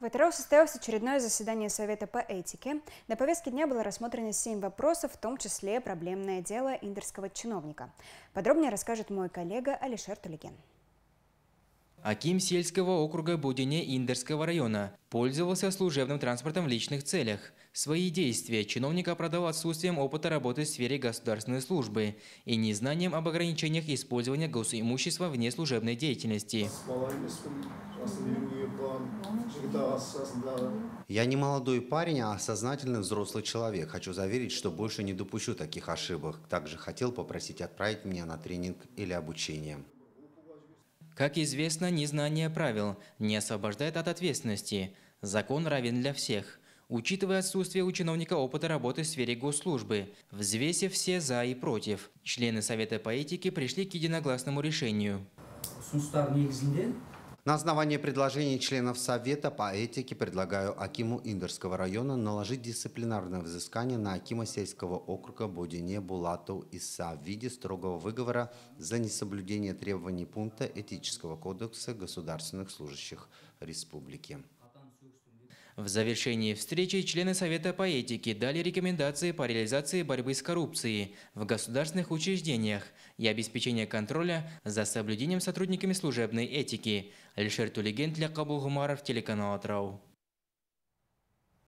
В ВТРО состоялось очередное заседание Совета по этике. На повестке дня было рассмотрено семь вопросов, в том числе проблемное дело индерского чиновника. Подробнее расскажет мой коллега Алишер Тулиген. Аким сельского округа Будине Индерского района пользовался служебным транспортом в личных целях. Свои действия чиновник оправдал отсутствием опыта работы в сфере государственной службы и незнанием об ограничениях использования госимущества вне служебной деятельности. Я не молодой парень, а сознательный взрослый человек. Хочу заверить, что больше не допущу таких ошибок. Также хотел попросить отправить меня на тренинг или обучение. Как известно, незнание правил не освобождает от ответственности. Закон равен для всех. Учитывая отсутствие у чиновника опыта работы в сфере госслужбы, взвесив все «за» и «против», члены Совета по этике пришли к единогласному решению. На основании предложений членов Совета по этике предлагаю Акиму Индерского района наложить дисциплинарное взыскание на Акима сельского округа Бодине Булату Иса в виде строгого выговора за несоблюдение требований пункта Этического кодекса государственных служащих республики. В завершении встречи члены Совета по этике дали рекомендации по реализации борьбы с коррупцией в государственных учреждениях и обеспечения контроля за соблюдением сотрудниками служебной этики. Алишер Тулигент, Лякабул Гумаров, телеканал «Атрау».